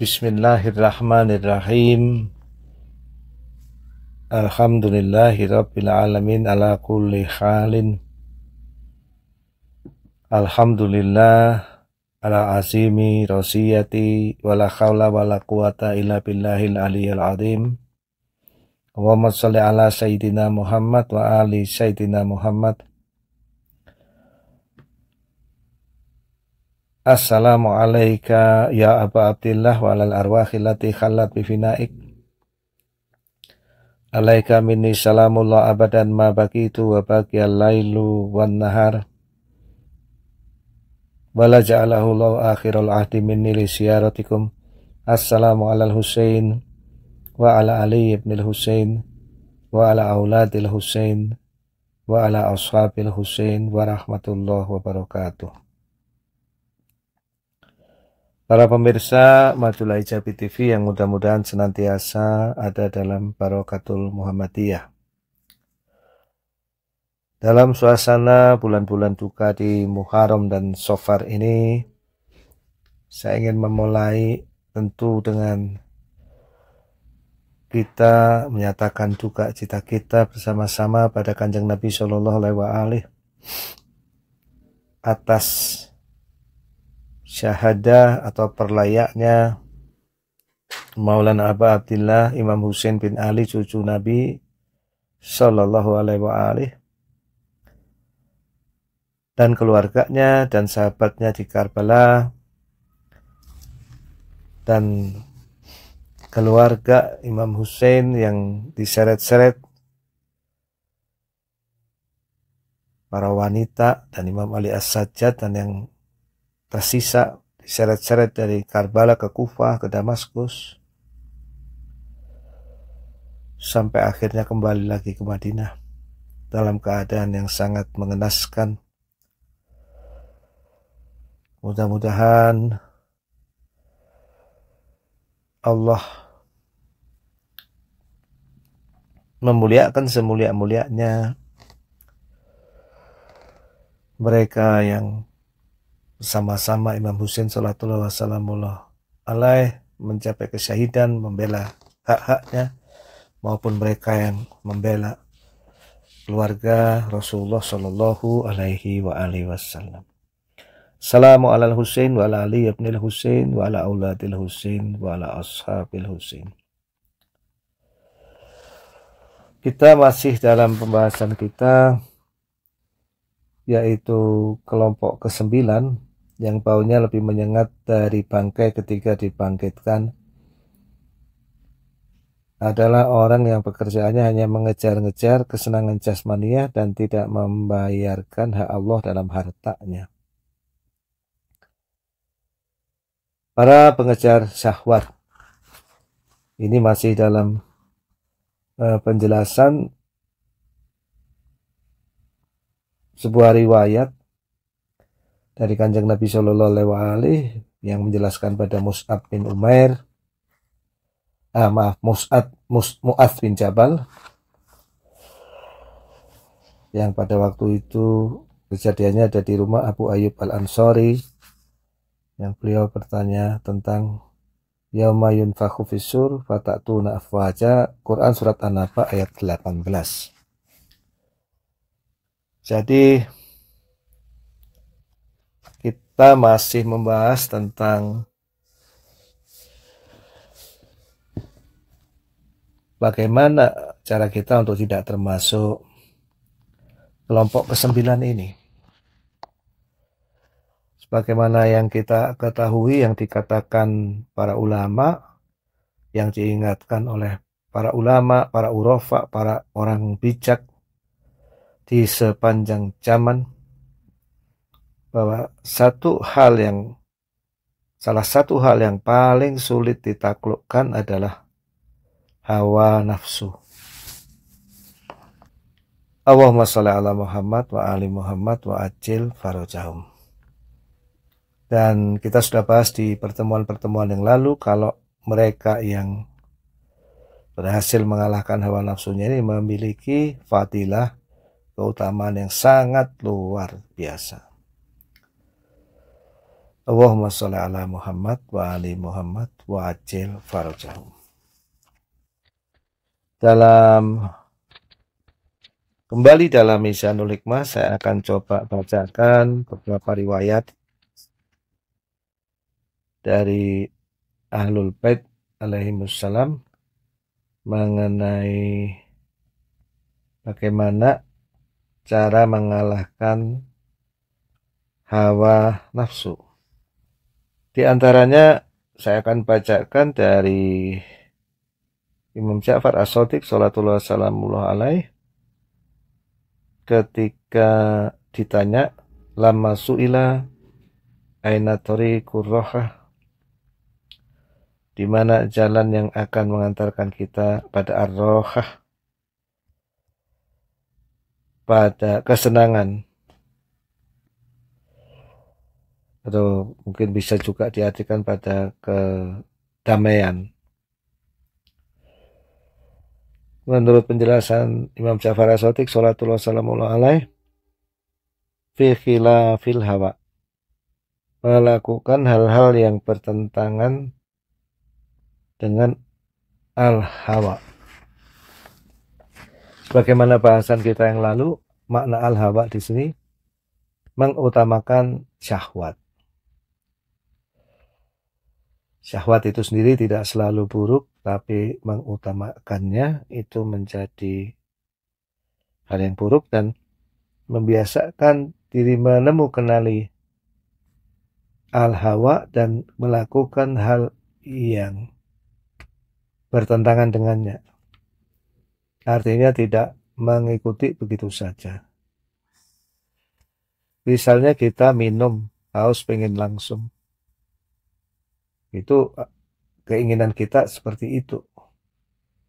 Bismillahirrahmanirrahim. Alhamdulillahi Rabbil Alamin ala kulli halin. Alhamdulillah ala azimi rosiyati wala khawla wala quwata illa billahil aliyil azim. Allahumma salli ala Sayyidina Muhammad wa ali Sayyidina Muhammad. Assalamualaikum ya Abu Abdullah walal alal arwahi lati khallat finaik. Alaika minni salamullah abadan ma baqitu wa baqiyal lailu wan nahar. Wala ja'alahu law akhirul ahdi minni li siyaratikum. Assalamu alal Husain wa ala Ali ibn al-Husain wa ala auladil Husain wa ala ashabil Husain wa rahmatullah wa barakatuh. Para pemirsa Madulai Ijabi TV yang mudah-mudahan senantiasa ada dalam barokatul Muhammadiyah. Dalam suasana bulan-bulan duka di Muharram dan Sofar ini, saya ingin memulai tentu dengan kita menyatakan duka cita kita bersama-sama pada Kanjeng Nabi Shallallahu Alaihi Wasallam atas syahadah atau perlayaknya Maulana Abu Abdillah Imam Husain bin Ali cucu Nabi Shallallahu Alaihi wa alih, dan keluarganya dan sahabatnya di Karbala dan keluarga Imam Hussein yang diseret-seret para wanita dan Imam Ali As-Sajjad dan yang tersisa diseret-seret dari Karbala ke Kufah ke Damaskus sampai akhirnya kembali lagi ke Madinah dalam keadaan yang sangat mengenaskan. Mudah-mudahan Allah memuliakan semulia-mulianya mereka yang bersama-sama Imam Husain Salatullah Wasallamullah alaih mencapai kesyahidan membela hak-haknya maupun mereka yang membela keluarga Rasulullah Shallallahu Alaihi wa alihi Wasallam. Salamu ala Husain wa ala Ali ibn Husain wa ala auladil Husain wa ala ashabil Husain. Kita masih dalam pembahasan kita yaitu kelompok kesembilan yang baunya lebih menyengat dari bangkai ketika dibangkitkan adalah orang yang pekerjaannya hanya mengejar-ngejar kesenangan jasmania dan tidak membayarkan hak Allah dalam hartanya. Para pengejar syahwat ini masih dalam eh, penjelasan sebuah riwayat dari Kanjeng Nabi Shallallahu Alaihi Wasallam yang menjelaskan pada Mus'ab bin Umair ah maaf Mus'ab Mus, bin Jabal yang pada waktu itu kejadiannya ada di rumah Abu Ayyub Al Ansori yang beliau bertanya tentang yaumayun yunfakhu fisur fatatuna afwaja Quran surat An-Naba ayat 18 jadi kita masih membahas tentang bagaimana cara kita untuk tidak termasuk kelompok kesembilan ini. Sebagaimana yang kita ketahui yang dikatakan para ulama, yang diingatkan oleh para ulama, para urofa, para orang bijak di sepanjang zaman bahwa satu hal yang salah satu hal yang paling sulit ditaklukkan adalah hawa nafsu. Allahumma sholli ala Muhammad wa ali Muhammad wa ajil farajahum. Dan kita sudah bahas di pertemuan-pertemuan yang lalu kalau mereka yang berhasil mengalahkan hawa nafsunya ini memiliki fadilah keutamaan yang sangat luar biasa. Allahumma salli ala Muhammad wa ali Muhammad wa ajil farajahum. Dalam kembali dalam Mizanul Hikmah saya akan coba bacakan beberapa riwayat dari Ahlul Bait alaihi wassalam mengenai bagaimana cara mengalahkan hawa nafsu. Di antaranya saya akan bacakan dari Imam Syafar As-Sadiq salatullah alaih ketika ditanya lama suila aina tariqur di mana jalan yang akan mengantarkan kita pada ar pada kesenangan atau mungkin bisa juga diartikan pada kedamaian. Menurut penjelasan Imam Ja'far As-Sadiq salatullah fi khilafil hawa melakukan hal-hal yang bertentangan dengan al-hawa. sebagaimana bahasan kita yang lalu, makna al-hawa di sini mengutamakan syahwat. syahwat itu sendiri tidak selalu buruk, tapi mengutamakannya itu menjadi hal yang buruk dan membiasakan diri menemu kenali al-hawa dan melakukan hal yang bertentangan dengannya. Artinya tidak mengikuti begitu saja. Misalnya kita minum, haus pengen langsung itu eh, keinginan kita seperti itu.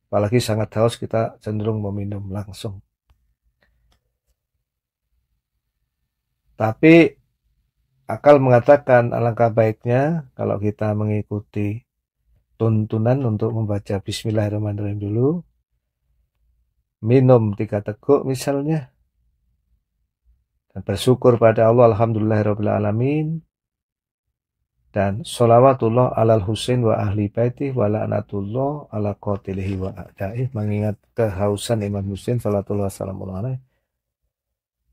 Apalagi sangat haus kita cenderung meminum langsung. Tapi akal mengatakan alangkah baiknya kalau kita mengikuti tuntunan untuk membaca Bismillahirrahmanirrahim dulu. Minum tiga teguk misalnya. Dan bersyukur pada Allah Alhamdulillahirrahmanirrahim dan sholawatullah alal husin wa ahli baiti wa la'natullah ala qatilihi wa a'daih mengingat kehausan Imam husin salatullah salamun alaih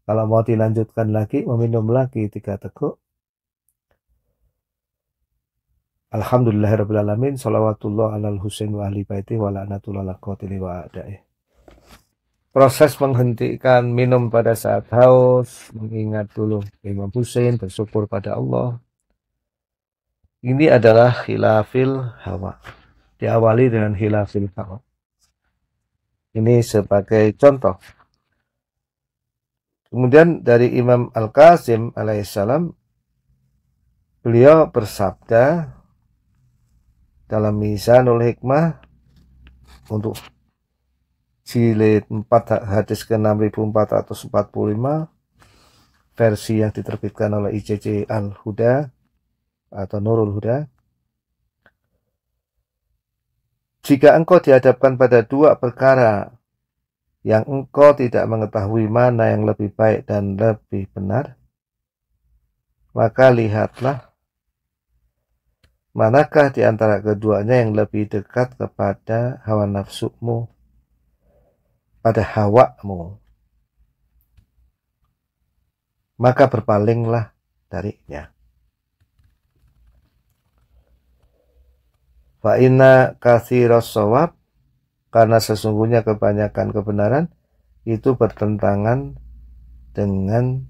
kalau mau dilanjutkan lagi meminum lagi tiga teguk Alhamdulillahirrabbilalamin sholawatullah alal husin wa ahli baiti wa la'natullah ala qatilihi wa a'daih proses menghentikan minum pada saat haus mengingat dulu Imam husin bersyukur pada Allah ini adalah hilafil hawa. Diawali dengan hilafil hawa. Ini sebagai contoh. Kemudian dari Imam Al-Qasim alaihissalam, beliau bersabda dalam Misanul Hikmah untuk jilid 4 hadis ke 6445 versi yang diterbitkan oleh ICC Al-Huda atau Nurul Huda. Jika engkau dihadapkan pada dua perkara yang engkau tidak mengetahui mana yang lebih baik dan lebih benar, maka lihatlah manakah di antara keduanya yang lebih dekat kepada hawa nafsumu, pada hawamu. Maka berpalinglah darinya. Fa inna kathiras sawab karena sesungguhnya kebanyakan kebenaran itu bertentangan dengan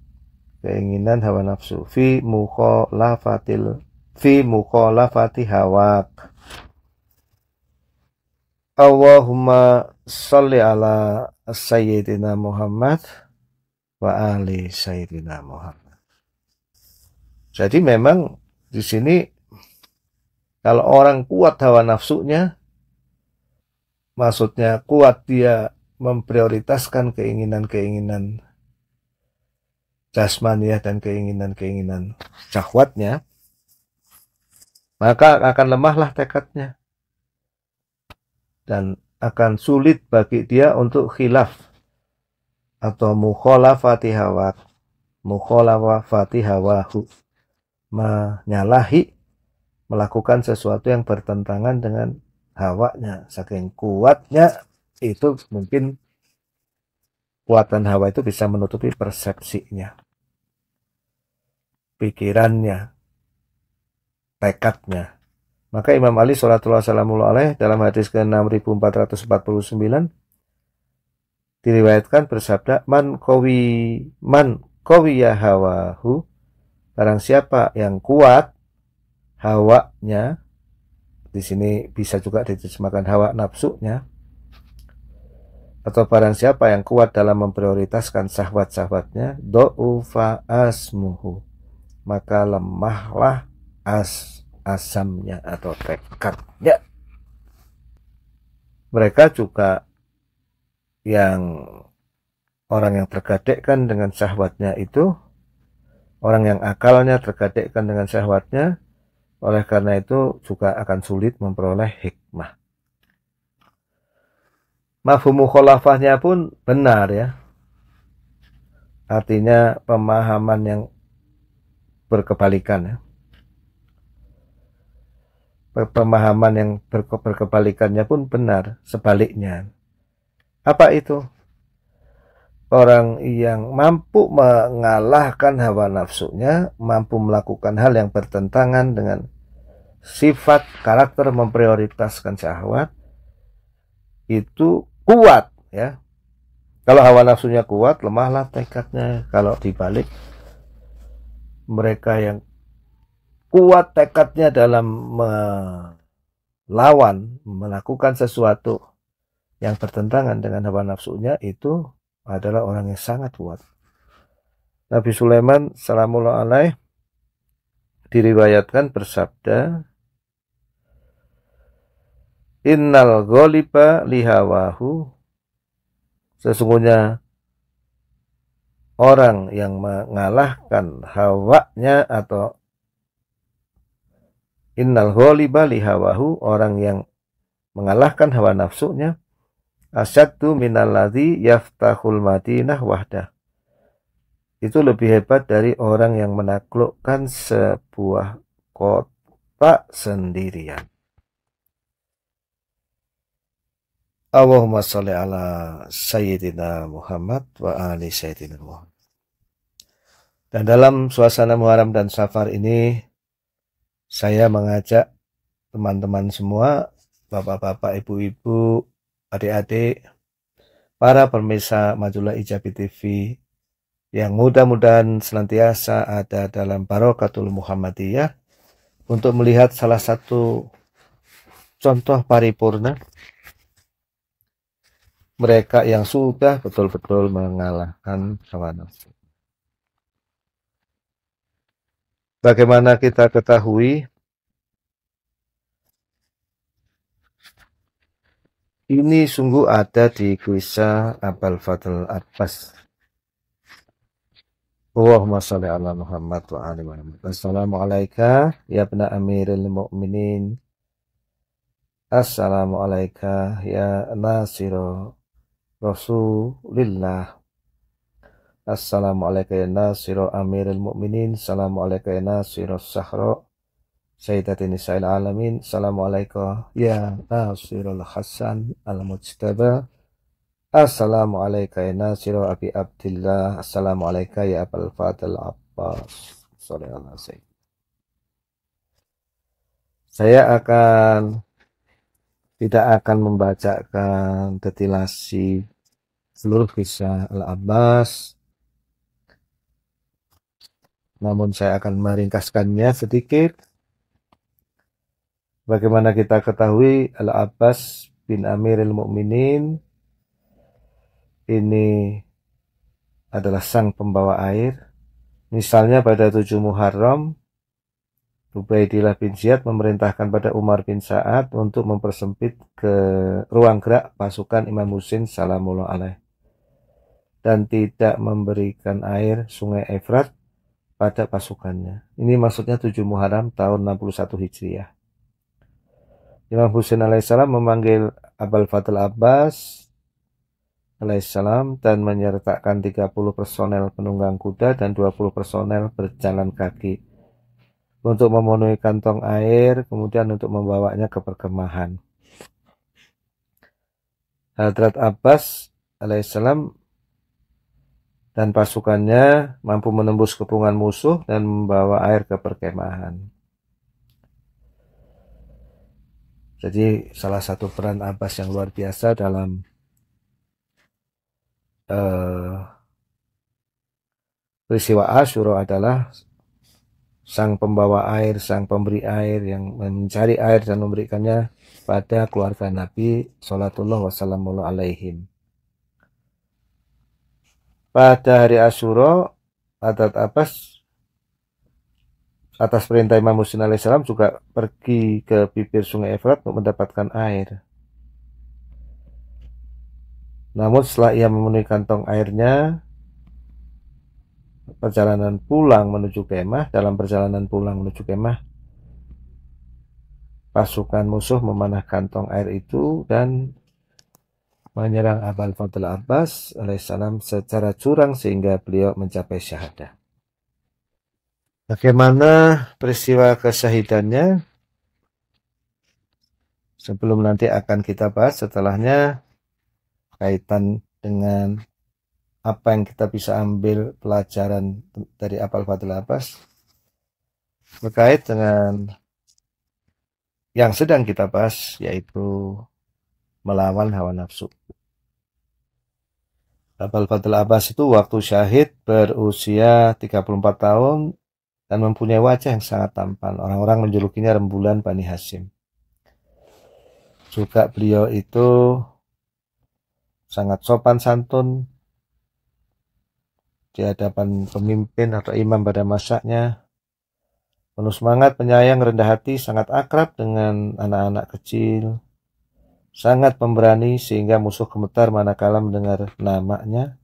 keinginan hawa nafsu fi mukhalafatil fi mukhalafati hawak Allahumma shalli ala sayyidina Muhammad wa ali sayyidina Muhammad jadi memang di sini kalau orang kuat hawa nafsunya, maksudnya kuat dia memprioritaskan keinginan-keinginan jasmania dan keinginan-keinginan syahwatnya, maka akan lemahlah tekadnya. Dan akan sulit bagi dia untuk khilaf atau mukhalafati hawa mukhalafati hawahu menyalahi melakukan sesuatu yang bertentangan dengan hawanya. Saking kuatnya itu mungkin kuatan hawa itu bisa menutupi persepsinya, pikirannya, tekadnya. Maka Imam Ali Shallallahu Alaihi dalam hadis ke 6449 diriwayatkan bersabda man kowi man ya hawahu barang siapa yang kuat hawanya di sini bisa juga diterjemahkan hawa nafsunya atau barang siapa yang kuat dalam memprioritaskan sahwat-sahwatnya do'ufa asmuhu maka lemahlah as asamnya atau tekadnya mereka juga yang orang yang tergadekkan dengan sahwatnya itu orang yang akalnya tergadekkan dengan sahwatnya oleh karena itu juga akan sulit memperoleh hikmah. Mafhumu kholafahnya pun benar ya. Artinya pemahaman yang berkebalikan ya. Pemahaman yang berkebalikannya pun benar, sebaliknya. Apa itu? Orang yang mampu mengalahkan hawa nafsunya, mampu melakukan hal yang bertentangan dengan sifat karakter memprioritaskan syahwat, itu kuat ya. Kalau hawa nafsunya kuat, lemahlah tekadnya. Kalau dibalik, mereka yang kuat tekadnya dalam melawan, melakukan sesuatu yang bertentangan dengan hawa nafsunya itu adalah orang yang sangat kuat. Nabi Sulaiman salamullah alaih diriwayatkan bersabda Innal goliba lihawahu Sesungguhnya orang yang mengalahkan hawanya atau Innal goliba lihawahu Orang yang mengalahkan hawa nafsunya asyaddu minalladhi yaftahul madinah wahda itu lebih hebat dari orang yang menaklukkan sebuah kota sendirian. Allahumma sholli ala Sayyidina Muhammad wa ali Sayyidina Muhammad. Dan dalam suasana Muharram dan Safar ini saya mengajak teman-teman semua, bapak-bapak, ibu-ibu, adik-adik, para pemirsa majulah Ijabi TV yang mudah-mudahan senantiasa ada dalam barokatul Muhammadiyah untuk melihat salah satu contoh paripurna mereka yang sudah betul-betul mengalahkan hawa nafsu. Bagaimana kita ketahui Ini sungguh ada di kuisa Abal Fadl Abbas. Allahumma sholli ala Muhammad wa ali Muhammad. Assalamualaikum ya bena Amirul Mukminin. Assalamualaikum ya Nasiro Rasulillah. Assalamualaikum ya Nasiro Amirul Mukminin. Assalamualaikum ya Nasiro Sahro Sayyidati Nisa'il Alamin Assalamualaikum Ya Nasirul Hasan Al-Mujtaba Assalamualaikum Ya Nasirul Abi Abdillah Assalamualaikum Ya Abul Fadil Abbas Assalamualaikum Saya akan Tidak akan membacakan Detilasi Seluruh kisah Al-Abbas Namun saya akan meringkaskannya sedikit Bagaimana kita ketahui Al-Abbas bin Amiril Mukminin ini adalah sang pembawa air. Misalnya pada Tujuh Muharram, Ubaidillah bin Ziyad memerintahkan pada Umar bin Sa'ad untuk mempersempit ke ruang gerak pasukan Imam Husin salamullah alaih dan tidak memberikan air sungai Efrat pada pasukannya. Ini maksudnya Tujuh Muharram tahun 61 Hijriah. Imam Husain alaihissalam memanggil Abul Fatul Abbas alaihissalam dan menyertakan 30 personel penunggang kuda dan 20 personel berjalan kaki untuk memenuhi kantong air kemudian untuk membawanya ke perkemahan. Hadrat Abbas alaihissalam dan pasukannya mampu menembus kepungan musuh dan membawa air ke perkemahan. Jadi salah satu peran Abbas yang luar biasa dalam uh, peristiwa Asyura adalah sang pembawa air, sang pemberi air yang mencari air dan memberikannya pada keluarga Nabi Salatullah wassalamu alaihim. Pada hari Asyura, Adat Abbas atas perintah Imam Husin alaihissalam juga pergi ke bibir sungai Efrat untuk mendapatkan air. Namun setelah ia memenuhi kantong airnya, perjalanan pulang menuju kemah, dalam perjalanan pulang menuju kemah, pasukan musuh memanah kantong air itu dan menyerang Abal Fadl Abbas alaihissalam secara curang sehingga beliau mencapai syahadah. Bagaimana peristiwa kesahidannya? Sebelum nanti akan kita bahas setelahnya kaitan dengan apa yang kita bisa ambil pelajaran dari apal fatul abbas Berkait dengan yang sedang kita bahas yaitu melawan hawa nafsu. Abal Fadil Abbas itu waktu syahid berusia 34 tahun dan mempunyai wajah yang sangat tampan. Orang-orang menjulukinya rembulan Bani Hasim. Juga beliau itu sangat sopan santun di hadapan pemimpin atau imam pada masaknya. Penuh semangat, penyayang, rendah hati, sangat akrab dengan anak-anak kecil. Sangat pemberani sehingga musuh gemetar manakala mendengar namanya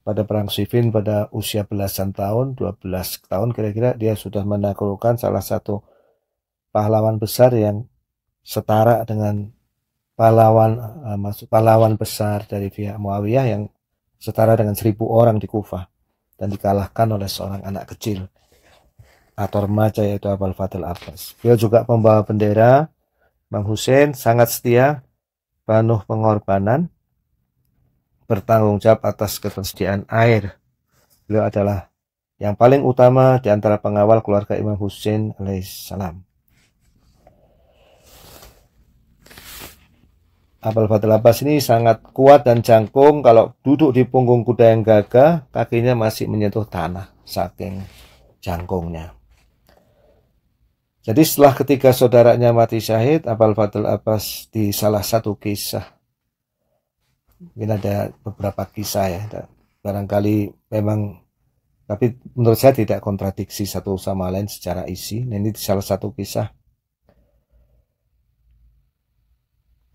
pada perang Siffin pada usia belasan tahun, 12 tahun kira-kira dia sudah menaklukkan salah satu pahlawan besar yang setara dengan pahlawan eh, masuk pahlawan besar dari pihak Muawiyah yang setara dengan seribu orang di Kufah dan dikalahkan oleh seorang anak kecil atau remaja yaitu Abul Fadl Abbas. Dia juga pembawa bendera Bang Hussein sangat setia penuh pengorbanan bertanggung jawab atas ketersediaan air. Beliau adalah yang paling utama di antara pengawal keluarga Imam Husain alaihissalam. Abal Fadl Abbas ini sangat kuat dan jangkung kalau duduk di punggung kuda yang gagah, kakinya masih menyentuh tanah saking jangkungnya. Jadi setelah ketiga saudaranya mati syahid, Abal Fadl Abbas di salah satu kisah mungkin ada beberapa kisah ya barangkali memang tapi menurut saya tidak kontradiksi satu sama lain secara isi ini salah satu kisah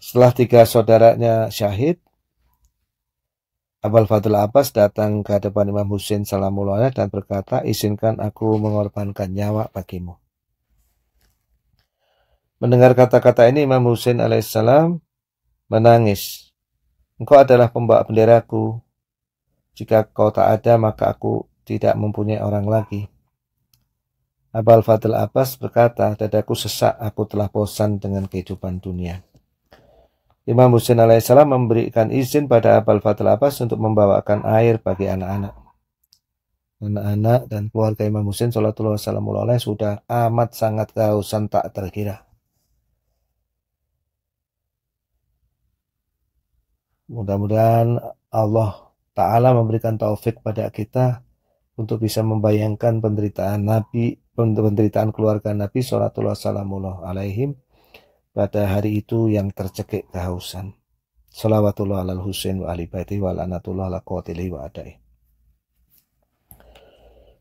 setelah tiga saudaranya syahid Abul Fadl Abbas datang ke hadapan Imam Husain Salamullah dan berkata, izinkan aku mengorbankan nyawa bagimu. Mendengar kata-kata ini Imam Husain alaihissalam menangis Engkau adalah pembawa benderaku. Jika kau tak ada, maka aku tidak mempunyai orang lagi. Abal Fadl Abbas berkata, dadaku sesak, aku telah bosan dengan kehidupan dunia. Imam Husin alaihissalam memberikan izin pada Abal Fadl Abbas untuk membawakan air bagi anak-anak. Anak-anak dan keluarga Imam Husin Salatullah Wasallam sudah amat sangat kehausan tak terkira. Mudah-mudahan Allah Ta'ala memberikan taufik pada kita untuk bisa membayangkan penderitaan Nabi, penderitaan keluarga Nabi Salatullah Alaihi Alaihim pada hari itu yang tercekik kehausan. Salawatullah alal Husain wa ali baiti wa lanatullah ala qatilihi wa adai.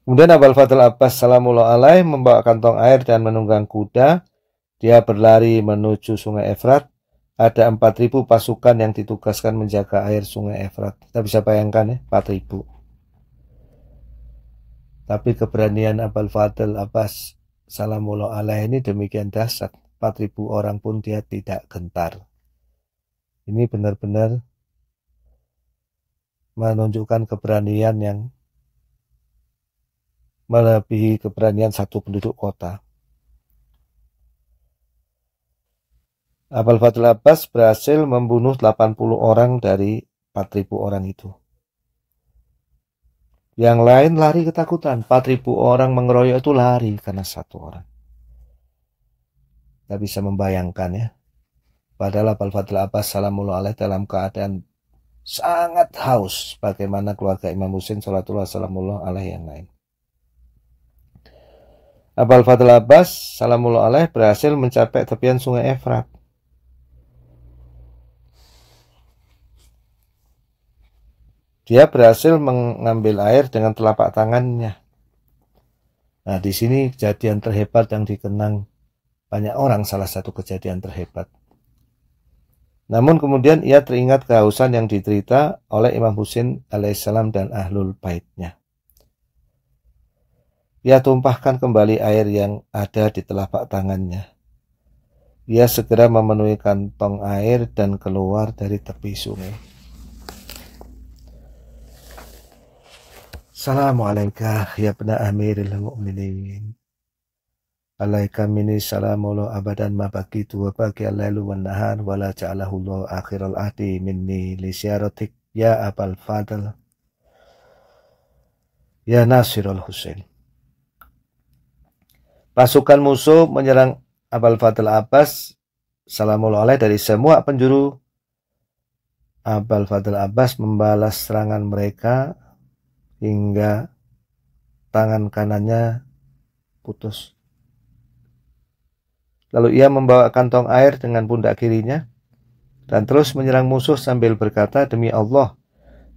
Kemudian Abul Fadl Abbas Salamullah Alaih membawa kantong air dan menunggang kuda. Dia berlari menuju sungai Efrat ada 4.000 pasukan yang ditugaskan menjaga air sungai Efrat. Kita bisa bayangkan ya, 4.000. Tapi keberanian Abul Fadl Abbas Salamullah alaih ini demikian dahsyat. 4.000 orang pun dia tidak gentar. Ini benar-benar menunjukkan keberanian yang melebihi keberanian satu penduduk kota. Abal Fadl Abbas berhasil membunuh 80 orang dari 4000 orang itu. Yang lain lari ketakutan. 4000 orang mengeroyok itu lari karena satu orang. Tidak bisa membayangkan ya. Padahal Abal Fadl Abbas salamullah alaih dalam keadaan sangat haus. Bagaimana keluarga Imam Husin salatullah salamullah alaih yang lain. Abal Fadl Abbas salamullah alaih berhasil mencapai tepian sungai Efrat. Dia berhasil mengambil air dengan telapak tangannya. Nah, di sini kejadian terhebat yang dikenang banyak orang salah satu kejadian terhebat. Namun kemudian ia teringat kehausan yang diterita oleh Imam Husin alaihissalam dan ahlul baitnya. Ia tumpahkan kembali air yang ada di telapak tangannya. Ia segera memenuhi kantong air dan keluar dari tepi sungai. Assalamualaikum ya pena amiril mu'minin. Alaika minni salamu lo abadan ma bagi tuwa bagi alailu wa nahan wa la ja'alahu lo akhiral ahdi minni li syaratik ya abal fadl ya nasirul husin. Pasukan musuh menyerang abal fadl abbas salamu lo alai dari semua penjuru Abal Fadl Abbas membalas serangan mereka hingga tangan kanannya putus. Lalu ia membawa kantong air dengan pundak kirinya dan terus menyerang musuh sambil berkata, "Demi Allah,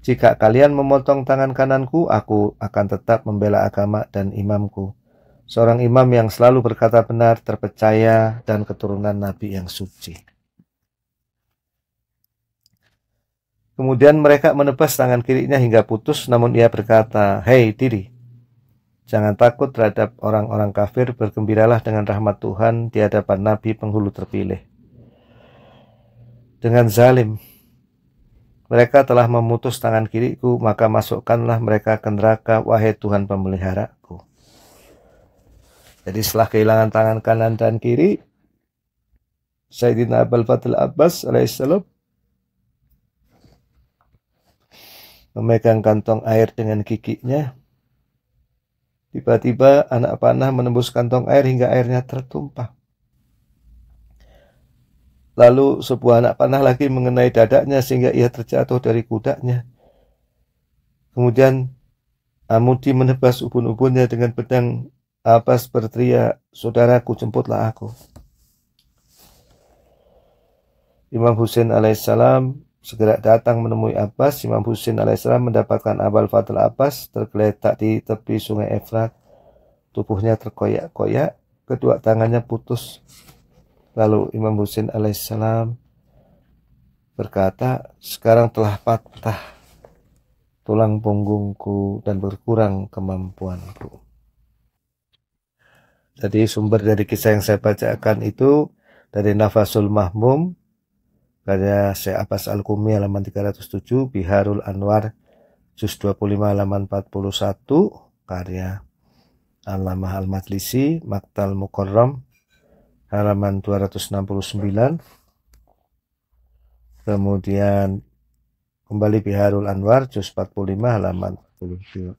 jika kalian memotong tangan kananku, aku akan tetap membela agama dan imamku." Seorang imam yang selalu berkata benar, terpercaya, dan keturunan nabi yang suci. Kemudian mereka menebas tangan kirinya hingga putus, namun ia berkata, Hei diri, jangan takut terhadap orang-orang kafir, bergembiralah dengan rahmat Tuhan di hadapan Nabi penghulu terpilih. Dengan zalim, mereka telah memutus tangan kiriku, maka masukkanlah mereka ke neraka, wahai Tuhan pemeliharaku. Jadi setelah kehilangan tangan kanan dan kiri, Sayyidina Abul Fadl Abbas alaihissalam memegang kantong air dengan giginya. Tiba-tiba anak panah menembus kantong air hingga airnya tertumpah. Lalu sebuah anak panah lagi mengenai dadanya sehingga ia terjatuh dari kudanya. Kemudian Amudi menebas ubun-ubunnya dengan pedang Abbas berteriak, saudaraku jemputlah aku. Imam Hussein alaihissalam segera datang menemui Abbas, Imam Husin alaihissalam mendapatkan Abal Fadl Abbas tergeletak di tepi sungai Efrat. Tubuhnya terkoyak-koyak, kedua tangannya putus. Lalu Imam Husin alaihissalam berkata, sekarang telah patah tulang punggungku dan berkurang kemampuanku. Jadi sumber dari kisah yang saya bacakan itu dari Nafasul Mahmum karya Syekh Abbas al kumi halaman 307, Biharul Anwar juz 25 halaman 41, karya al Al-Majlisi, Maktal Mukarram halaman 269. Kemudian kembali Biharul Anwar juz 45 halaman 42.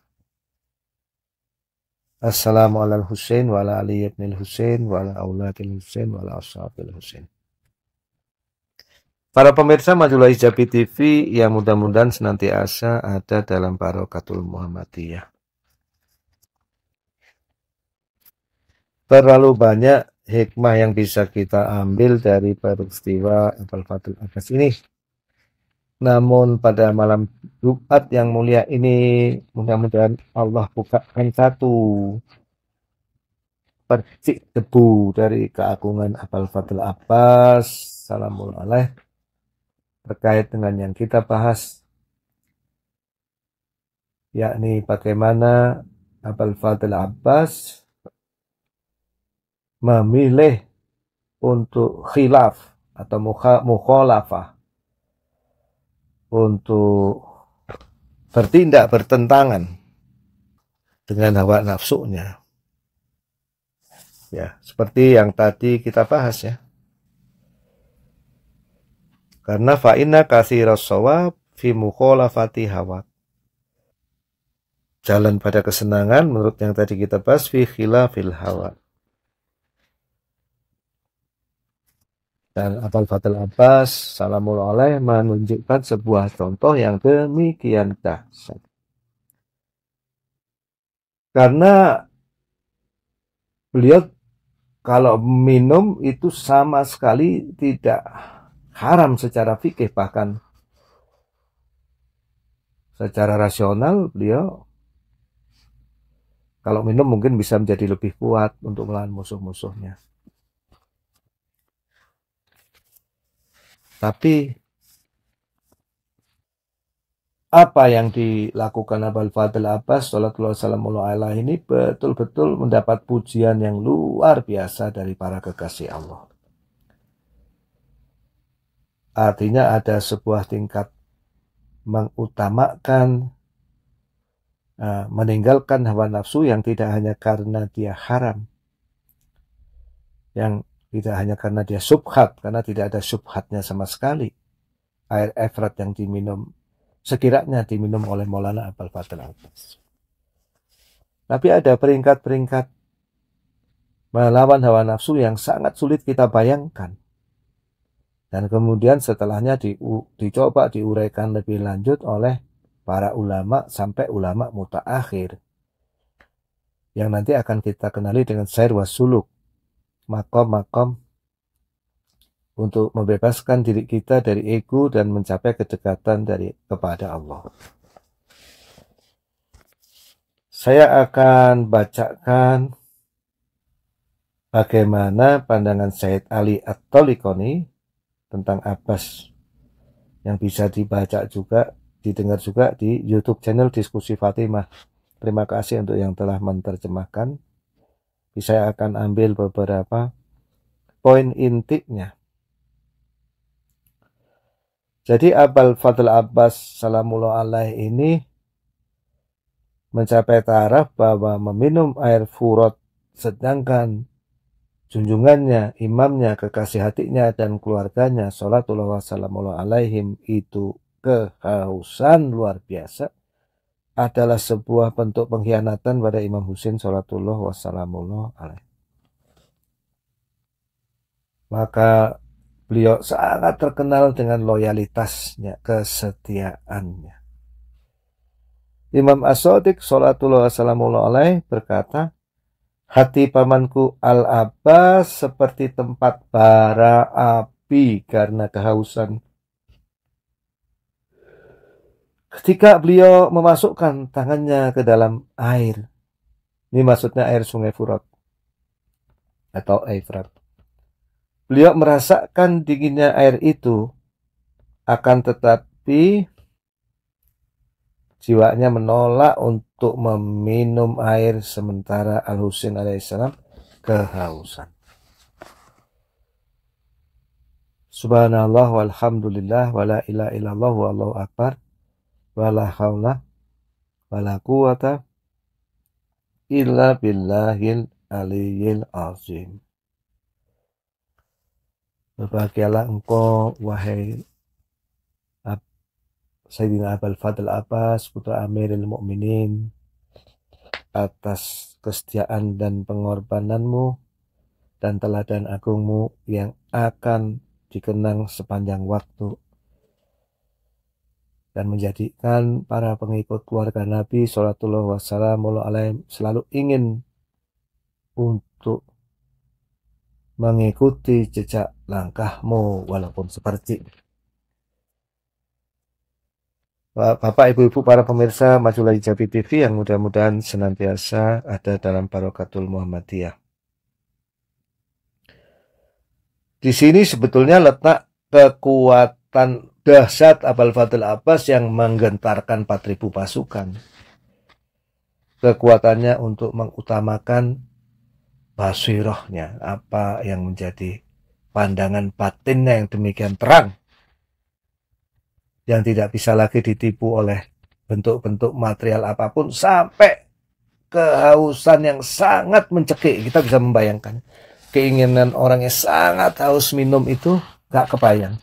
Assalamu ala Husain wa ala Ali ibn Husain wa ala auladil Husain wa ala ashabil Husain. Para pemirsa Majulah Hijabi TV yang mudah-mudahan senantiasa ada dalam barokatul Muhammadiyah. Terlalu banyak hikmah yang bisa kita ambil dari peristiwa Abdul Fatul Agas ini. Namun pada malam Jumat yang mulia ini mudah-mudahan Allah bukakan satu percik debu dari keagungan Abdul Fatul Abbas. Assalamualaikum terkait dengan yang kita bahas yakni bagaimana Abul Fadl Abbas memilih untuk khilaf atau mukhalafah untuk bertindak bertentangan dengan hawa nafsunya. Ya, seperti yang tadi kita bahas ya. Karena fa'inna kasih sawab fi mukholafati hawat. Jalan pada kesenangan menurut yang tadi kita bahas fi khilafil hawa. Dan Abdul Fatil Abbas Salamul Oleh menunjukkan sebuah contoh yang demikian dahsyat. Karena beliau kalau minum itu sama sekali tidak haram secara fikih bahkan secara rasional beliau kalau minum mungkin bisa menjadi lebih kuat untuk melawan musuh-musuhnya. Tapi apa yang dilakukan Abul Fadl Abbas sallallahu Alaihi Wasallam ini betul-betul mendapat pujian yang luar biasa dari para kekasih Allah. Artinya ada sebuah tingkat mengutamakan eh, meninggalkan hawa nafsu yang tidak hanya karena dia haram yang tidak hanya karena dia subhat karena tidak ada subhatnya sama sekali air efrat yang diminum sekiranya diminum oleh Maulana Abdul Fatil Abbas tapi ada peringkat-peringkat melawan hawa nafsu yang sangat sulit kita bayangkan dan kemudian setelahnya di, dicoba diuraikan lebih lanjut oleh para ulama sampai ulama muta akhir Yang nanti akan kita kenali dengan syair wasuluk. Makom-makom untuk membebaskan diri kita dari ego dan mencapai kedekatan dari kepada Allah. Saya akan bacakan bagaimana pandangan Syed Ali At-Tolikoni tentang Abbas yang bisa dibaca juga, didengar juga di YouTube channel Diskusi Fatimah. Terima kasih untuk yang telah menerjemahkan. Saya akan ambil beberapa poin intinya. Jadi Abal Fadl Abbas Salamullah Alaih ini mencapai taraf bahwa meminum air furot sedangkan junjungannya, imamnya, kekasih hatinya, dan keluarganya, sholatullah wassalamu alaihim, itu kehausan luar biasa adalah sebuah bentuk pengkhianatan pada Imam Husin sholatullah wassalamu alaihim. Maka beliau sangat terkenal dengan loyalitasnya, kesetiaannya. Imam As-Sadiq sholatullah wassalamu alaihim berkata, Hati pamanku Al-Abbas seperti tempat bara api karena kehausan. Ketika beliau memasukkan tangannya ke dalam air, ini maksudnya air sungai Furat atau Efrat. Beliau merasakan dinginnya air itu, akan tetapi jiwanya menolak untuk meminum air sementara Al Husain alaihissalam kehausan. Subhanallah walhamdulillah wala ilaha illallah wallahu akbar wala haula wala quwata illa billahil aliyil azim. Berbahagialah engkau wahai Sayyidina Abul Fadl Abbas putra Amirul Mukminin atas kesetiaan dan pengorbananmu dan teladan agungmu yang akan dikenang sepanjang waktu dan menjadikan para pengikut keluarga Nabi Sallallahu Alaihi selalu ingin untuk mengikuti jejak langkahmu walaupun seperti Bapak, Ibu-Ibu, para pemirsa Majulah Hijabi TV yang mudah-mudahan senantiasa ada dalam barokatul Muhammadiyah. Di sini sebetulnya letak kekuatan dahsyat Abul Fadil Abbas yang menggentarkan 4000 pasukan. Kekuatannya untuk mengutamakan basirohnya, apa yang menjadi pandangan batinnya yang demikian terang yang tidak bisa lagi ditipu oleh bentuk-bentuk material apapun sampai kehausan yang sangat mencekik kita bisa membayangkan keinginan orang yang sangat haus minum itu gak kebayang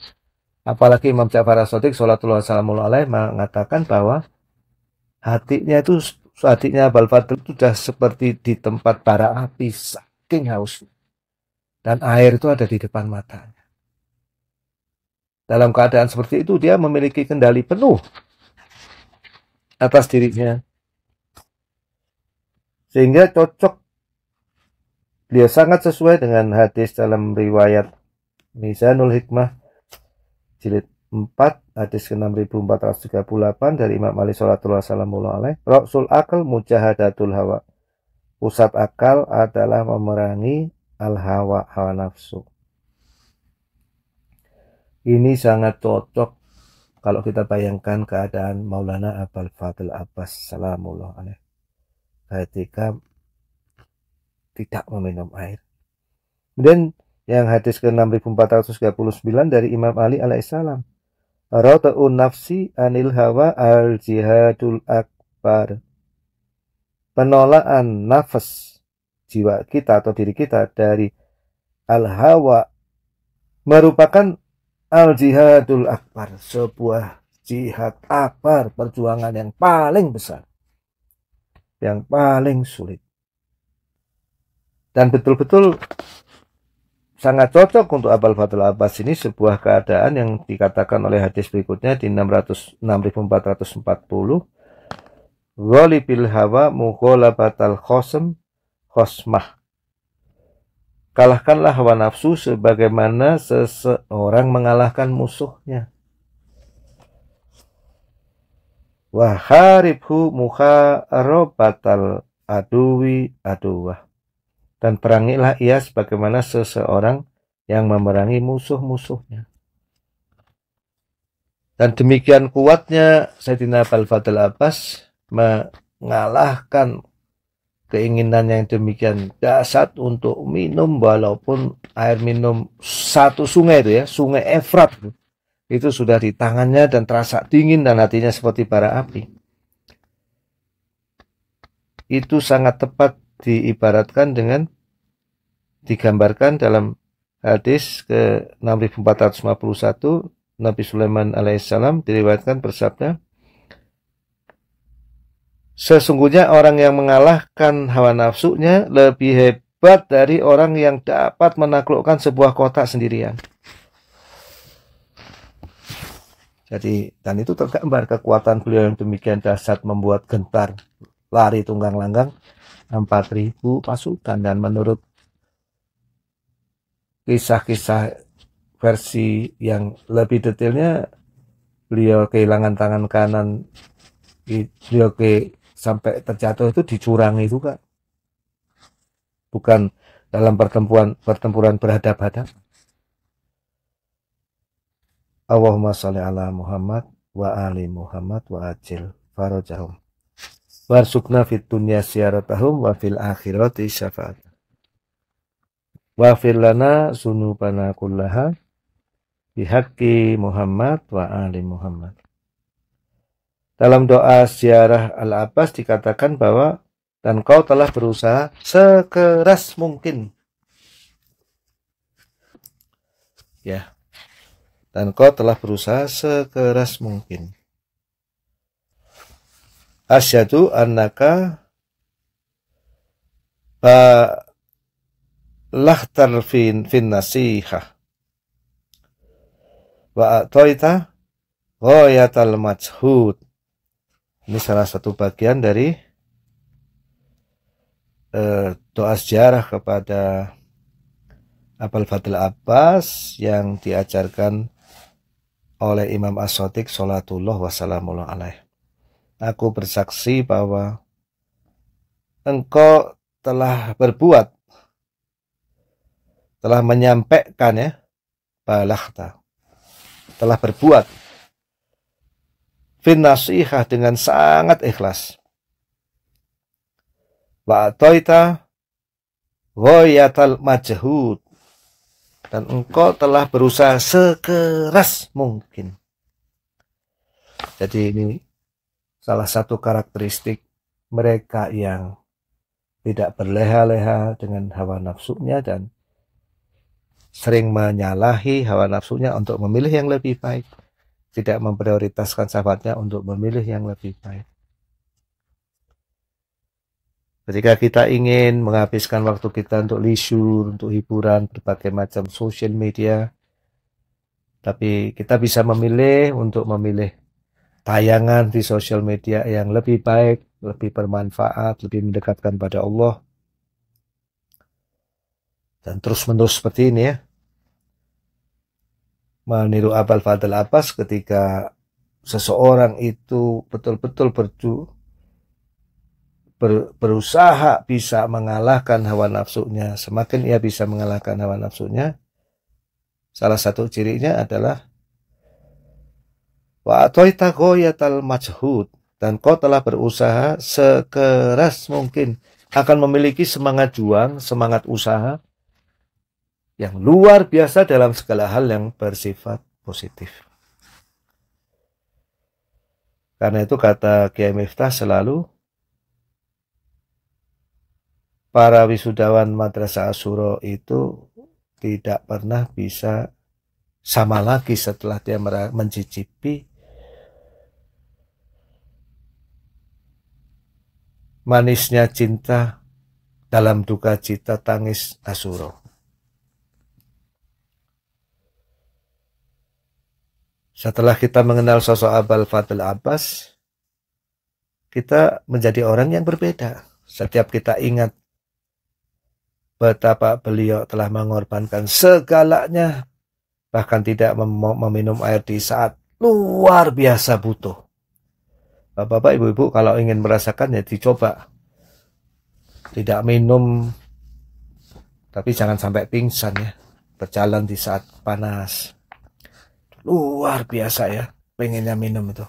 apalagi Imam Ja'far As-Sadiq sallallahu alaihi mengatakan bahwa hatinya itu hatinya Abul Fadl itu sudah seperti di tempat bara api saking haus dan air itu ada di depan mata dalam keadaan seperti itu dia memiliki kendali penuh atas dirinya. Sehingga cocok dia sangat sesuai dengan hadis dalam riwayat Mizanul Hikmah jilid 4 hadis ke-6438 dari Imam Ali Salatullah Salamullah Alaih Rasul Akal Mujahadatul Hawa Pusat akal adalah memerangi al-hawa, hawa nafsu. Ini sangat cocok kalau kita bayangkan keadaan Maulana Abdul Fadil Abbas Salamullah alaih ketika tidak meminum air. Kemudian yang hadis ke-6439 dari Imam Ali alaihissalam. Rata'un nafsi anil hawa al jihadul akbar. Penolakan nafas jiwa kita atau diri kita dari al hawa merupakan al jihadul akbar sebuah jihad akbar perjuangan yang paling besar yang paling sulit dan betul-betul sangat cocok untuk Abal Fatul Abbas ini sebuah keadaan yang dikatakan oleh hadis berikutnya di 600 6440 Ghalibil hawa mughalabatal khosm khosmah Kalahkanlah hawa nafsu sebagaimana seseorang mengalahkan musuhnya. Waharibhu muha robatal aduwi aduwah. Dan perangilah ia sebagaimana seseorang yang memerangi musuh-musuhnya. Dan demikian kuatnya Sayyidina Balfadil Abbas mengalahkan keinginan yang demikian dasar untuk minum walaupun air minum satu sungai itu ya sungai Efrat itu sudah di tangannya dan terasa dingin dan hatinya seperti bara api itu sangat tepat diibaratkan dengan digambarkan dalam hadis ke 6451 Nabi Sulaiman alaihissalam diriwayatkan bersabda Sesungguhnya orang yang mengalahkan hawa nafsunya lebih hebat dari orang yang dapat menaklukkan sebuah kota sendirian. Jadi dan itu tergambar kekuatan beliau yang demikian dahsyat membuat gentar lari tunggang langgang 4000 pasukan dan menurut kisah-kisah versi yang lebih detailnya beliau kehilangan tangan kanan beliau ke sampai terjatuh itu dicurangi itu kan bukan dalam pertempuran pertempuran berhadap-hadap Allahumma sholli ala Muhammad wa ali Muhammad wa ajil farajahum warsukna fit dunya siaratahum wa fil akhirati syafaat wa fil lana sunu kullaha bihaqqi Muhammad wa ali Muhammad dalam doa ziarah Al-Abbas dikatakan bahwa dan kau telah berusaha sekeras mungkin. Ya. Dan kau telah berusaha sekeras mungkin. Asyadu annaka ba lahtar fin, fin nasiha wa atoita ghayatal majhud ini salah satu bagian dari eh, doa sejarah kepada Abul Fadl Abbas yang diajarkan oleh Imam As-Sotik Salatullah Wasalamullah Alaih. Aku bersaksi bahwa engkau telah berbuat, telah menyampaikan ya, balakta, telah berbuat nasihah dengan sangat ikhlas. Wa atoita goyatal majhud dan engkau telah berusaha sekeras mungkin. Jadi ini salah satu karakteristik mereka yang tidak berleha-leha dengan hawa nafsunya dan sering menyalahi hawa nafsunya untuk memilih yang lebih baik tidak memprioritaskan sahabatnya untuk memilih yang lebih baik. Ketika kita ingin menghabiskan waktu kita untuk leisure, untuk hiburan, berbagai macam social media, tapi kita bisa memilih untuk memilih tayangan di social media yang lebih baik, lebih bermanfaat, lebih mendekatkan pada Allah. Dan terus-menerus seperti ini ya meniru Abal Fadl Abbas ketika seseorang itu betul-betul berju, ber, berusaha bisa mengalahkan hawa nafsunya, semakin ia bisa mengalahkan hawa nafsunya, salah satu cirinya adalah wa atoita goyatal majhud dan kau telah berusaha sekeras mungkin akan memiliki semangat juang, semangat usaha yang luar biasa dalam segala hal yang bersifat positif. Karena itu kata Kiai Miftah selalu para wisudawan Madrasah Asuro itu tidak pernah bisa sama lagi setelah dia mencicipi manisnya cinta dalam duka cita tangis Asuro. Setelah kita mengenal sosok Abul Fadl Abbas, kita menjadi orang yang berbeda. Setiap kita ingat betapa beliau telah mengorbankan segalanya, bahkan tidak mem meminum air di saat luar biasa butuh. Bapak-bapak, ibu-ibu, kalau ingin merasakannya, dicoba. Tidak minum, tapi jangan sampai pingsan ya. Berjalan di saat panas luar biasa ya pengennya minum itu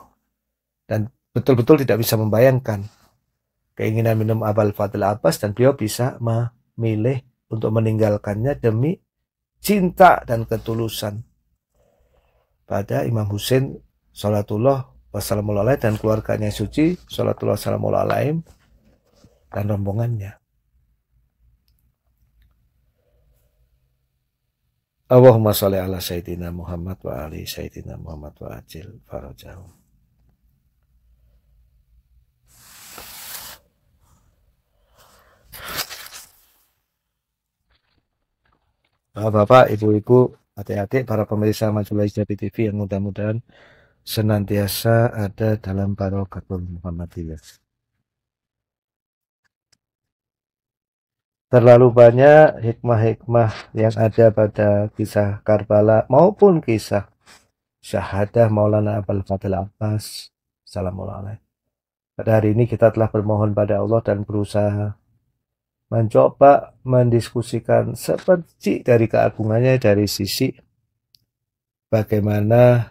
dan betul-betul tidak bisa membayangkan keinginan minum Abal Fadil Abbas dan beliau bisa memilih untuk meninggalkannya demi cinta dan ketulusan pada Imam Husain Salatullah wassalamualaikum dan keluarganya suci Salatullah wassalamualaikum dan rombongannya. Allahumma sholli ala Sayyidina Muhammad wa ali Sayyidina Muhammad wa ajil farajahum. Bapak, bapak Ibu-Ibu, adik-adik, para pemirsa Majelis Jati TV yang mudah-mudahan senantiasa ada dalam barokatul Muhammadiyah. Terlalu banyak hikmah-hikmah yang ada pada kisah Karbala maupun kisah syahadah Maulana Abul Fadil Abbas. Assalamualaikum. Pada hari ini kita telah bermohon pada Allah dan berusaha mencoba mendiskusikan seperti dari keagungannya dari sisi bagaimana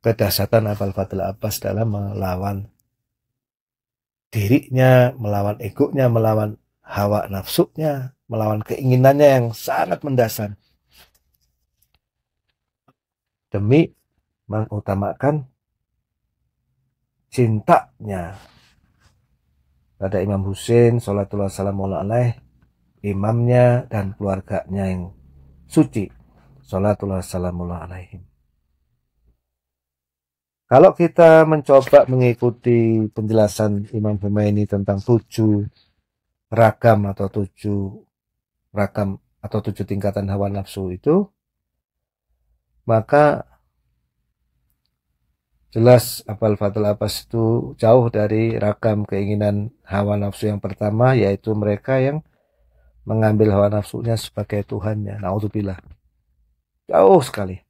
kedahsyatan Abul Fadil Abbas dalam melawan dirinya, melawan egonya, melawan hawa nafsunya, melawan keinginannya yang sangat mendasar. Demi mengutamakan cintanya pada Imam Husain salatullah salamu alaih imamnya dan keluarganya yang suci salatullah alaihi. alaihim kalau kita mencoba mengikuti penjelasan Imam Khomeini tentang tujuh ragam atau tujuh ragam atau tujuh tingkatan hawa nafsu itu, maka jelas apal fatul apas itu jauh dari ragam keinginan hawa nafsu yang pertama, yaitu mereka yang mengambil hawa nafsunya sebagai Tuhannya. Naudzubillah. Jauh sekali.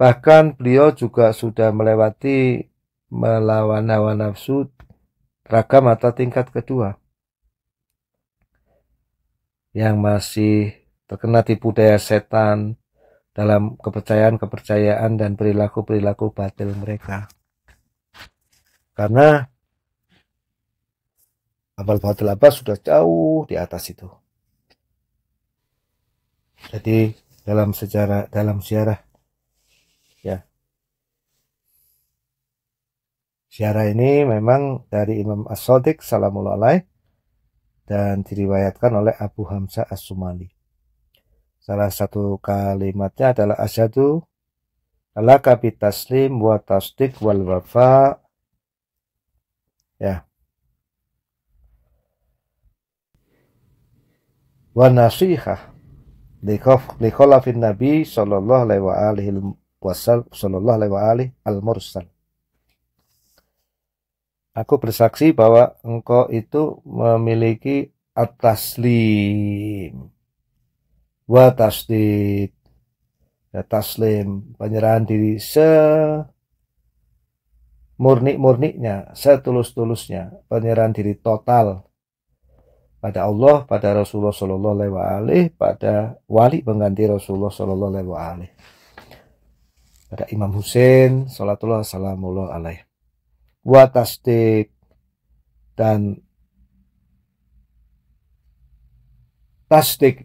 Bahkan beliau juga sudah melewati melawan hawa nafsu ragam atau tingkat kedua yang masih terkena tipu daya setan dalam kepercayaan-kepercayaan dan perilaku-perilaku batil mereka. Karena amal batil Abbas sudah jauh di atas itu. Jadi dalam sejarah dalam sejarah, ya. sejarah ini memang dari Imam As-Sadiq salamullah dan diriwayatkan oleh Abu Hamzah As-Sumali. Salah satu kalimatnya adalah asyhadu alaka taslim wa tasdik wal wafa. Ya. Wa nasihah likholafin nabi sallallahu alaihi wa alihi sallallahu alaihi wa alihi al-mursal. Aku bersaksi bahwa engkau itu memiliki ataslim, taslim wa tasdid ya, taslim penyerahan diri se murni-murninya, setulus-tulusnya, penyerahan diri total pada Allah, pada Rasulullah Shallallahu Alaihi Wasallam, pada wali pengganti Rasulullah Shallallahu Alaihi Wasallam, pada Imam Hussein, Salatullah Salamullah Alaihi watastik dan tasdik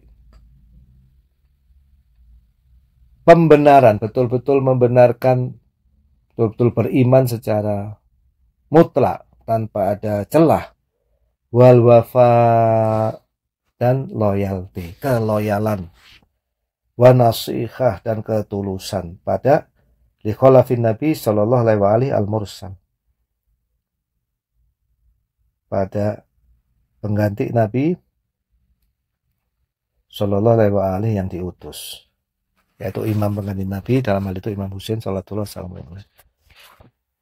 pembenaran betul-betul membenarkan betul-betul beriman secara mutlak tanpa ada celah wal wafa dan loyalty keloyalan wanasihah dan ketulusan pada likholafin nabi sallallahu alaihi al mursal pada pengganti Nabi Shallallahu Alaihi yang diutus yaitu imam pengganti Nabi dalam hal itu Imam Husain Shallallahu Alaihi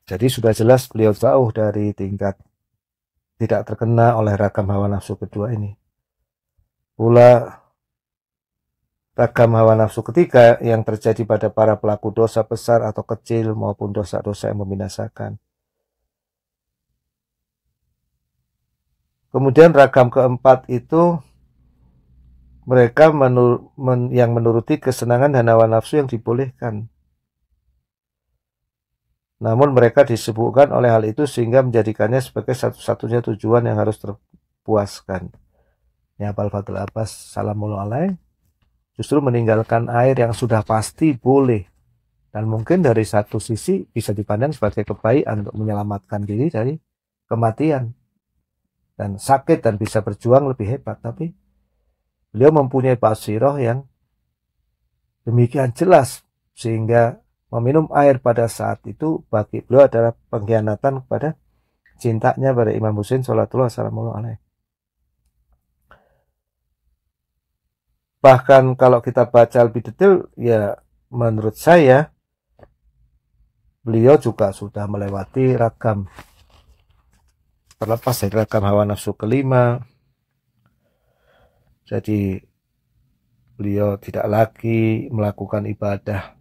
jadi sudah jelas beliau jauh dari tingkat tidak terkena oleh ragam hawa nafsu kedua ini pula ragam hawa nafsu ketiga yang terjadi pada para pelaku dosa besar atau kecil maupun dosa-dosa yang membinasakan Kemudian ragam keempat itu mereka menur, men, yang menuruti kesenangan dan hawa nafsu yang dibolehkan. Namun mereka disebutkan oleh hal itu sehingga menjadikannya sebagai satu-satunya tujuan yang harus terpuaskan. Ya Al-Fadil Abbas Salamualaikum. justru meninggalkan air yang sudah pasti boleh. Dan mungkin dari satu sisi bisa dipandang sebagai kebaikan untuk menyelamatkan diri dari kematian dan sakit dan bisa berjuang lebih hebat. Tapi beliau mempunyai pasiroh yang demikian jelas sehingga meminum air pada saat itu bagi beliau adalah pengkhianatan kepada cintanya pada Imam Husain Salatullah alaihi Alaih. Bahkan kalau kita baca lebih detail, ya menurut saya beliau juga sudah melewati ragam terlepas dari rekam hawa nafsu kelima. Jadi beliau tidak lagi melakukan ibadah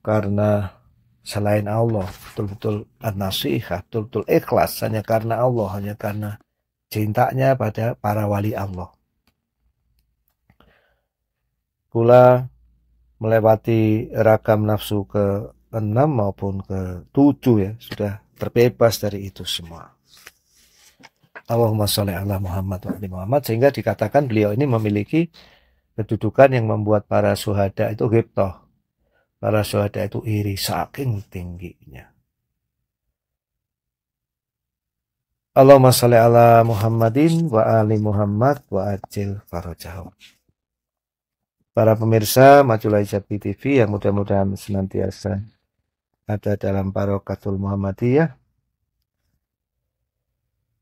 karena selain Allah, betul-betul nasihat, betul-betul ikhlas hanya karena Allah, hanya karena cintanya pada para wali Allah. Pula melewati ragam nafsu ke enam maupun ke tujuh ya, sudah terbebas dari itu semua. Allahumma sholli ala Muhammad wa ali Muhammad sehingga dikatakan beliau ini memiliki kedudukan yang membuat para suhada itu ghibtoh. Para suhada itu iri saking tingginya. Allahumma sholli ala Muhammadin wa ali Muhammad wa ajil farajahu. Para pemirsa Majulai Jabri TV yang mudah-mudahan senantiasa ada dalam parokatul Muhammadiyah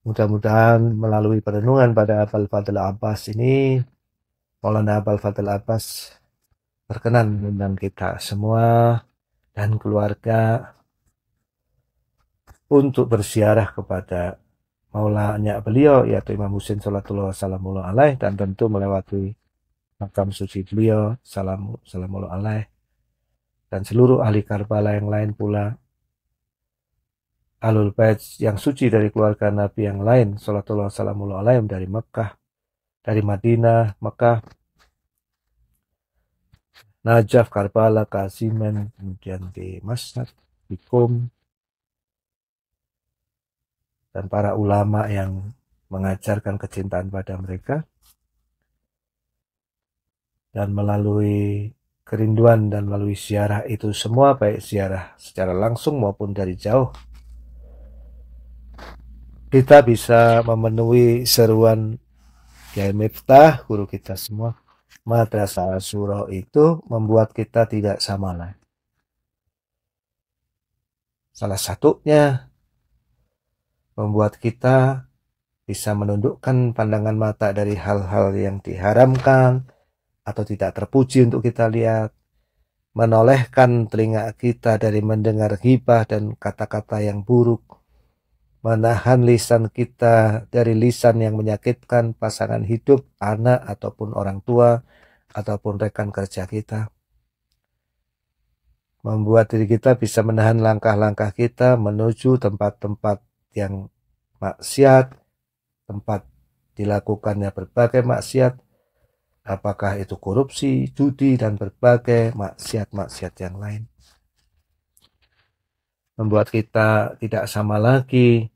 Mudah-mudahan melalui perenungan pada Abal Fadl Abbas ini, Maulana Abal Fadl Abbas berkenan dengan kita semua dan keluarga untuk bersiarah kepada maulanya beliau yaitu Imam Husin Salatullah Salamullah Alaih dan tentu melewati makam suci beliau Salam Salamullah Alaih dan seluruh ahli Karbala yang lain pula Alul Bait yang suci dari keluarga Nabi yang lain, Salatullah Salamul Alaihim dari Mekah, dari Madinah, Mekah, Najaf, Karbala, Kazimen, kemudian di Masjid, di dan para ulama yang mengajarkan kecintaan pada mereka, dan melalui kerinduan dan melalui siarah itu semua baik siarah secara langsung maupun dari jauh kita bisa memenuhi seruan Kiai Miftah, guru kita semua, Madrasah surau itu membuat kita tidak sama lain. Salah satunya membuat kita bisa menundukkan pandangan mata dari hal-hal yang diharamkan atau tidak terpuji untuk kita lihat, menolehkan telinga kita dari mendengar hibah dan kata-kata yang buruk, menahan lisan kita dari lisan yang menyakitkan pasangan hidup, anak ataupun orang tua ataupun rekan kerja kita. Membuat diri kita bisa menahan langkah-langkah kita menuju tempat-tempat yang maksiat, tempat dilakukannya berbagai maksiat, apakah itu korupsi, judi, dan berbagai maksiat-maksiat yang lain membuat kita tidak sama lagi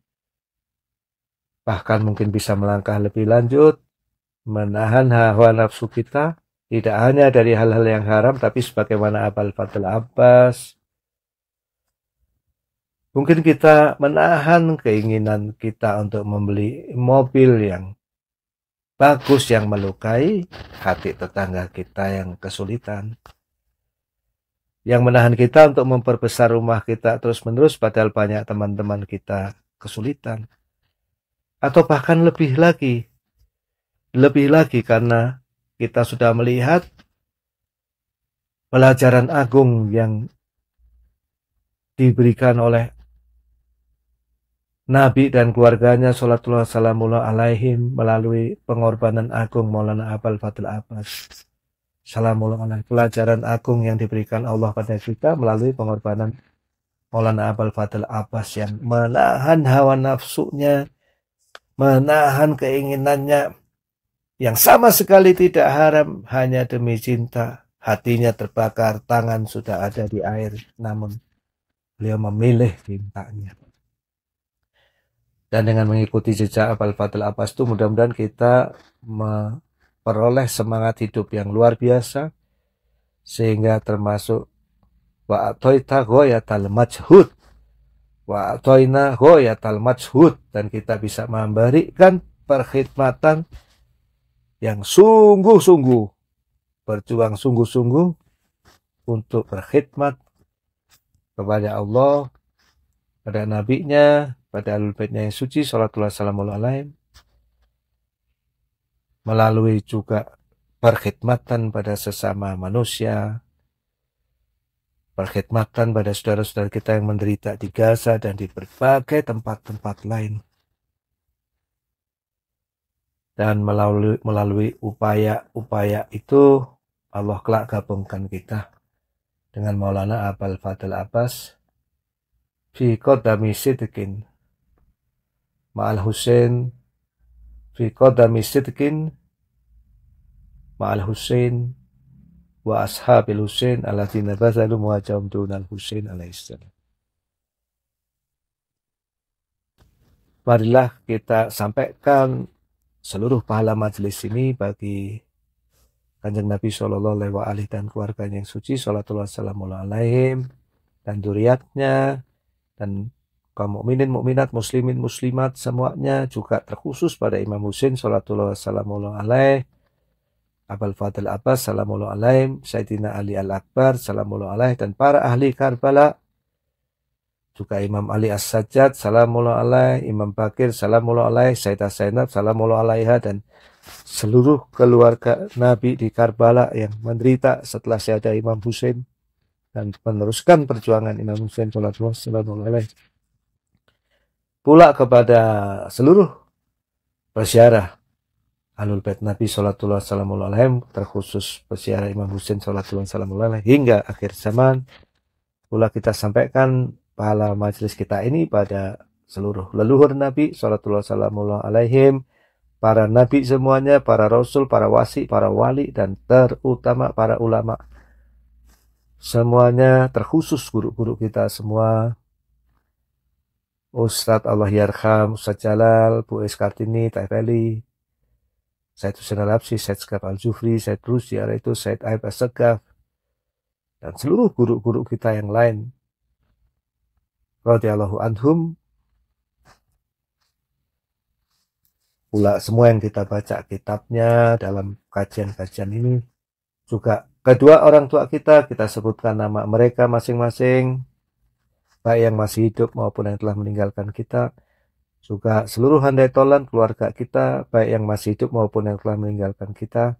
bahkan mungkin bisa melangkah lebih lanjut, menahan hawa nafsu kita tidak hanya dari hal-hal yang haram tapi sebagaimana Abal Fadl Abbas mungkin kita menahan keinginan kita untuk membeli mobil yang bagus yang melukai hati tetangga kita yang kesulitan yang menahan kita untuk memperbesar rumah kita terus-menerus padahal banyak teman-teman kita kesulitan atau bahkan lebih lagi. Lebih lagi karena kita sudah melihat pelajaran agung yang diberikan oleh Nabi dan keluarganya Salatullah Salamullah Alaihim melalui pengorbanan agung Maulana Abal fadl Abbas. Salamullah Alaihim Pelajaran agung yang diberikan Allah pada kita melalui pengorbanan Maulana Abal fadl Abbas yang menahan hawa nafsunya, menahan keinginannya yang sama sekali tidak haram hanya demi cinta. Hatinya terbakar, tangan sudah ada di air, namun beliau memilih cintanya. Dan dengan mengikuti jejak Abal Fadl Abbas itu mudah-mudahan kita memperoleh semangat hidup yang luar biasa sehingga termasuk wa wa'atoita goyatal majhud wa atoina ya majhud dan kita bisa memberikan perkhidmatan yang sungguh-sungguh berjuang sungguh-sungguh untuk berkhidmat kepada Allah pada nabinya pada alul baitnya yang suci salatullah salamun alaihim melalui juga perkhidmatan pada sesama manusia perkhidmatan pada saudara-saudara kita yang menderita di Gaza dan di berbagai tempat-tempat lain. Dan melalui, melalui upaya-upaya itu, Allah kelak gabungkan kita dengan Maulana Abal Fadl Abbas fi qadami sidqin ma'al Husain fi qadami ma'al Husain wa ashabil Husain alladziina basalu muhajjam dunal Husain salam. Marilah kita sampaikan seluruh pahala majelis ini bagi Kanjeng Nabi Shallallahu Alaihi Wasallam dan keluarganya yang suci, Shallallahu Alaihi dan duriatnya dan kaum mukminin mukminat muslimin muslimat semuanya juga terkhusus pada Imam Husain Shallallahu Alaihi Abul Fadl Abbas salamullah alaih, Sayyidina Ali Al-Akbar salamullah alaih, dan para ahli Karbala, juga Imam Ali As-Sajjad salamullah alaih, Imam Bakir salamullah alaih, Sayyidah Zainab salamullah alaiha, dan seluruh keluarga Nabi di Karbala yang menderita setelah Syahadah Imam Hussein dan meneruskan perjuangan Imam Hussein, salamullah alaih. Pula kepada seluruh bersyarah Alul Bait Nabi Salatullah Alaihi Alaihim terkhusus peziarah Imam Husain Salatullah Alaihi Alaihim hingga akhir zaman pula kita sampaikan pahala majelis kita ini pada seluruh leluhur Nabi Salatullah Alaihi Alaihim para nabi semuanya, para rasul, para wasi, para wali, dan terutama para ulama. Semuanya terkhusus guru-guru kita semua. Ustadz Allah Yarham, Ustadz Jalal, Bu Es Kartini, Taifeli, Said Hussein Al-Absi, Said Sekaf Al-Zufri, Said Rusi itu Said Aib Sekaf, dan seluruh guru-guru kita yang lain Radiyallahu anhum pula semua yang kita baca kitabnya dalam kajian-kajian ini juga kedua orang tua kita kita sebutkan nama mereka masing-masing baik yang masih hidup maupun yang telah meninggalkan kita juga seluruh handai tolan keluarga kita, baik yang masih hidup maupun yang telah meninggalkan kita,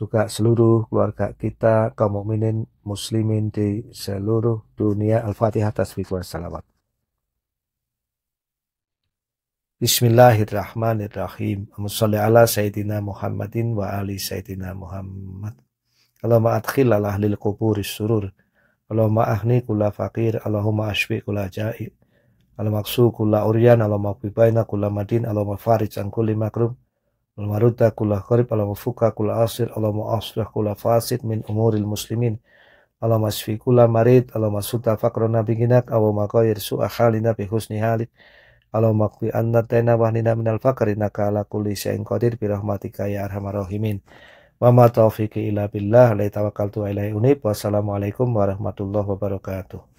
juga seluruh keluarga kita, kaum mukminin muslimin di seluruh dunia. Al-Fatihah tasbih wa salawat. Bismillahirrahmanirrahim. Amusalli ala Sayyidina Muhammadin wa ali Sayyidina Muhammad. Allahumma adkhil ala ahlil kuburi surur. Allahumma ahni kula faqir. Allahumma ashfi kula jai' Al-Maksu kula uryan Allahumma bibaina kula madin ala mafarij an kulli makrum al maruta kula kharib Allahumma fuka kula asir Allahumma asrah kula fasid min umuril muslimin Ala masfi kula marid Allahumma suta fakrona biginak Allahumma qayir su'a halina bi husni halik Allahumma qwi anna taina wahnina minal fakri Naka ala kulli syai'in qadir bi rahmatika ya arhamar rahimin Wa ma taufiqi illa billah la tawakkaltu ilaihi unib Wassalamualaikum warahmatullahi wabarakatuh